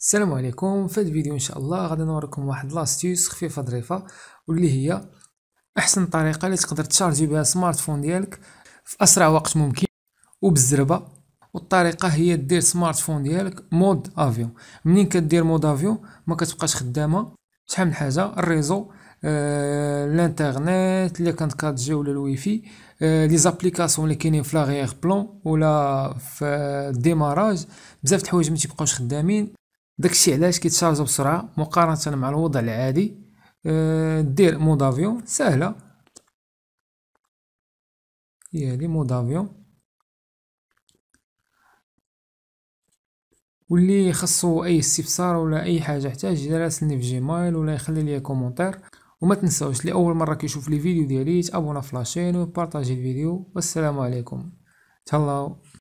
السلام عليكم في هذا الفيديو ان شاء الله غادي نوريكم واحد لاستيس خفيفه ظريفه واللي هي احسن طريقه اللي تقدر تشارجي بها سمارت فون ديالك في اسرع وقت ممكن وبالزربه والطريقه هي دير سمارت فون ديالك مود افيون منين كدير مود افيون ما كتبقاش خدامه شحال من حاجه الريزو آه، الانترنت اللي كانت 4 جي ولا الويفي فاي آه، لي زابليكاسيون اللي كاينين في لاغيغ بلون ولا في الديماراج بزاف د الحوايج ما تيبقاوش خدامين داكشي علاش كيتشارجو بسرعه مقارنه مع الوضع العادي أه، دير مود افيون سهله هي هادي مود افيون واللي خاصو اي استفسار ولا اي حاجه يحتاج يراسلني في جيمايل ولا يخلي لي كومونتير وما تنساوش اللي اول مره كيشوف لي فيديو ديالي يتابونا في وبارطاجي الفيديو والسلام عليكم تهلاو